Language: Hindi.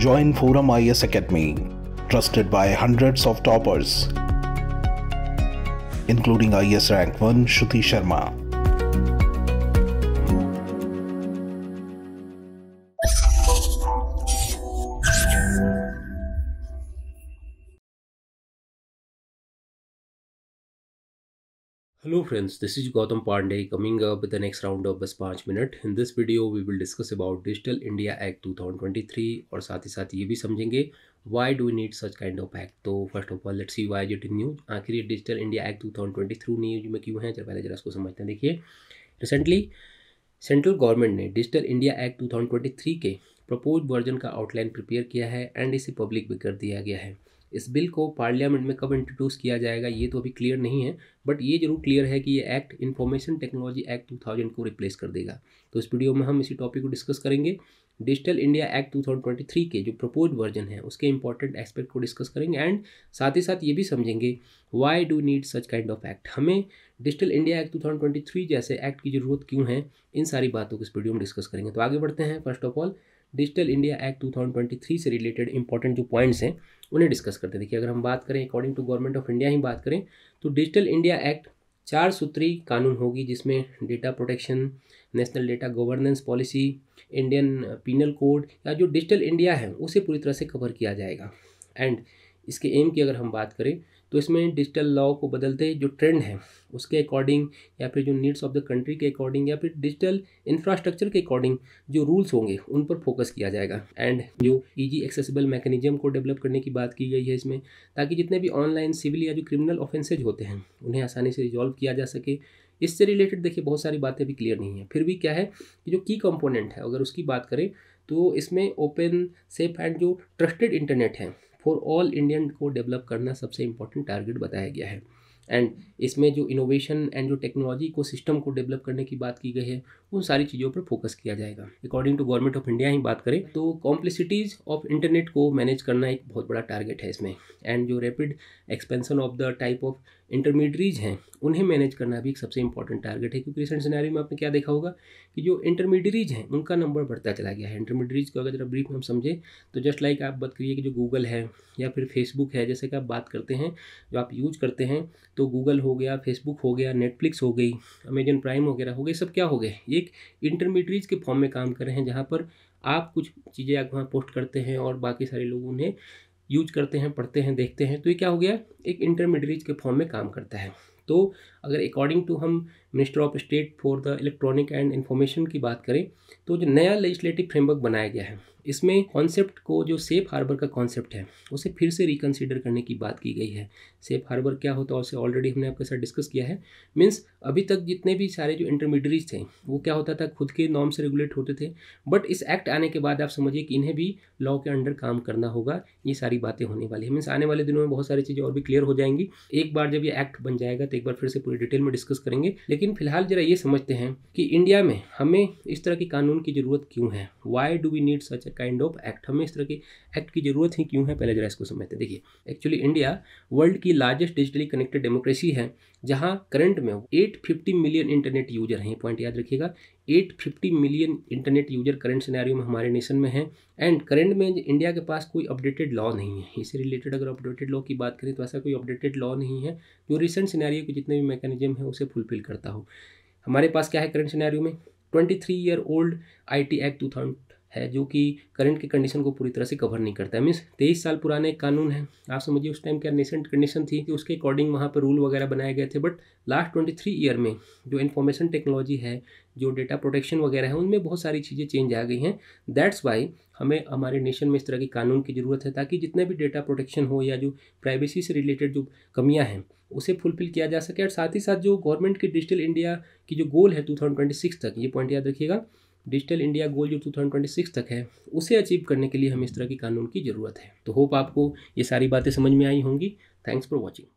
join Forum IS Academy, trusted by hundreds of toppers, including IS rank 1 Shruti Sharma. Hello friends this is Gautam Pandey coming up with the next round of बस पाँच मिनट in this video we will discuss about digital India act 2023 और साथ ही साथ ये भी समझेंगे why do need such kind of act तो first of all let's see why it new आखिर ये डिजिटल इंडिया एक्ट 2023 न्यूज में क्यों है चलो पहले जरा उसको समझते हैं देखिए रिसेंटली सेंट्रल गवर्नमेंट ने डिजिटल इंडिया एक्ट 2023 के प्रपोज वर्जन का आउटलाइन प्रिपेयर किया है एंड इसे पब्लिक भी कर दिया गया है इस बिल को पार्लियामेंट में कब इंट्रोड्यूस किया जाएगा ये तो अभी क्लियर नहीं है बट ये जरूर क्लियर है कि ये act information technology act two thousand को रिप्लेस कर देगा तो इस वीडियो में हम इसी टॉपिक को डिस्कस करेंगे digital India act two thousand twenty three के जो प्रपोज वर्जन है उसके इंपॉर्टेंट एस्पेक्ट को डिस्कस करेंगे एंड साथ ही साथ ये भी समझेंगे why do need such kind of act हमें digital India act two thousand twenty three जैसे एक्ट की ज़रूरत क्यों है इन सारी बातों को इस वीडियो में डिस्कस करेंगे तो आगे बढ़ते हैं first of all digital India act 2023 से रिलेटेड इंपॉर्टेंट जो पॉइंट्स हैं उन्हें डिस्कस करते हैं देखिए अगर हम बात करें according to government of India ही बात करें तो डिजिटल इंडिया एक्ट चार सूत्री कानून होगी जिसमें data protection national data governance policy Indian penal code या जो डिजिटल इंडिया है उसे पूरी तरह से कवर किया जाएगा एंड इसके एम की अगर हम बात करें तो इसमें डिजिटल लॉ को बदलते जो ट्रेंड है उसके अकॉर्डिंग या फिर जो नीड्स ऑफ द कंट्री के अकॉर्डिंग या फिर डिजिटल इंफ्रास्ट्रक्चर के अकॉर्डिंग जो रूल्स होंगे उन पर फोकस किया जाएगा एंड जो ईजी एक्सेसिबल मैकेनिज्म को डेवलप करने की बात की गई है इसमें ताकि जितने भी ऑनलाइन सिविल या जो क्रिमिनल ऑफेंसेज होते हैं उन्हें आसानी से रिजॉल्व किया जा सके इससे रिलेटेड देखिए बहुत सारी बातें भी क्लियर नहीं है फिर भी क्या है कि जो की कंपोनेंट है अगर उसकी बात करें तो इसमें ओपन सेफ एंड जो ट्रस्टेड इंटरनेट है फॉर ऑल इंडियन को डेवलप करना सबसे इम्पोर्टेंट टारगेट बताया गया है एंड इसमें जो इनोवेशन एंड जो टेक्नोलॉजी को सिस्टम को डेवलप करने की बात की गई है उन सारी चीज़ों पर फोकस किया जाएगा according to government of India ही बात करें तो कॉम्प्लिसिटीज़ ऑफ इंटरनेट को मैनेज करना एक बहुत बड़ा टारगेट है इसमें एंड जो rapid expansion of the type of intermediaries हैं उन्हें मैनेज करना भी एक सबसे इंपॉर्टेंट टारगेट है क्योंकि रिसेंट सिनेरियो में आपने क्या देखा होगा कि जो इंटरमीडरीज हैं उनका नंबर बढ़ता चला गया है इंटरमीडियरीज को अगर जरा ब्रीफ में हम समझें तो जस्ट लाइक आप बात करिए कि जो गूगल है या फिर फेसबुक है जैसे कि आप बात करते हैं जो आप यूज करते हैं तो गूगल हो गया फेसबुक हो गया नेटफ्लिक्स हो गई अमेजन प्राइम वगैरह हो गए सब क्या हो गए ये एक इंटरमीडिएट्रीज के फॉर्म में काम कर रहे हैं जहाँ पर आप कुछ चीज़ें आप वहाँ पोस्ट करते हैं और बाकी सारे लोग उन्हें यूज करते हैं पढ़ते हैं देखते हैं तो ये क्या हो गया एक इंटरमीडिएट के फॉर्म में काम करता है तो अगर अकॉर्डिंग टू हम minister of state for the electronic and information की बात करें तो जो नया लेजिस्लेटिव फ्रेमवर्क बनाया गया है इसमें कॉन्सेप्ट को जो सेफ हार्बर का कॉन्सेप्ट है उसे फिर से रिकन्सिडर करने की बात की गई है सेफ हार्बर क्या होता है उसे ऑलरेडी हमने आपके साथ डिस्कस किया है मीन्स अभी तक जितने भी सारे जो इंटरमीडियरीज थे वो क्या होता था खुद के नॉर्म से रेगुलेट होते थे बट इस एक्ट आने के बाद आप समझिए कि इन्हें भी लॉ के अंडर काम करना होगा ये सारी बातें होने वाली है मीन्स आने वाले दिनों में बहुत सारी चीज़ें और भी क्लियर हो जाएंगी एक बार जब ये एक्ट बन जाएगा तो एक बार फिर से पूरी डिटेल में डिस्कस करेंगे लेकिन फिलहाल जरा ये समझते हैं कि इंडिया में हमें इस तरह के कानून की ज़रूरत क्यों है why do we need such ऐसे काइंड ऑफ एक्ट हमें इस तरह के एक्ट की जरूरत ही क्यों है पहले जरा इसको समझते हैं देखिए एक्चुअली इंडिया वर्ल्ड की लार्जेस्ट डिजिटली कनेक्टेड डेमोक्रेसी है जहाँ करंट में eight fifty million internet user हैं पॉइंट याद रखिएगा eight fifty million internet user current scenario में हमारे नेशन में है एंड करंट में इंडिया के पास कोई अपडेटेड लॉ नहीं है इससे रिलेटेड अगर अपडेटेड लॉ की बात करें तो ऐसा कोई अपडेटेड लॉ नहीं है जो रिसेंट सिनेरियो के जितने भी मैकेनिज्म है उसे फुलफिल करता हो हमारे पास क्या है करंट सिनेरियो में twenty three year old I T act two thousand है जो कि करंट की कंडीशन को पूरी तरह से कवर नहीं करता है मीन्स तेईस साल पुराने एक कानून है आप समझिए उस टाइम क्या नेसेंट कंडीशन थी कि तो उसके अकॉर्डिंग वहाँ पर रूल वगैरह बनाए गए थे but last twenty three year में जो इन्फॉर्मेशन टेक्नोलॉजी है जो डेटा प्रोटेक्शन वगैरह है उनमें बहुत सारी चीज़ें चेंज आ गई हैं दैट्स वाई हमें हमारे नेशन में इस तरह के कानून की ज़रूरत है ताकि जितने भी डेटा प्रोटेक्शन हो या जो प्राइवेसी से रिलेटेड जो कमियाँ हैं उसे फुलफिल किया जा सके और साथ ही साथ जो गवर्नमेंट की डिजिटल इंडिया की जो गोल है टू तक ये पॉइंट याद रखिएगा डिजिटल इंडिया गोल जो 2026 तक है उसे अचीव करने के लिए हमें इस तरह की कानून की ज़रूरत है तो होप आपको ये सारी बातें समझ में आई होंगी थैंक्स फॉर वॉचिंग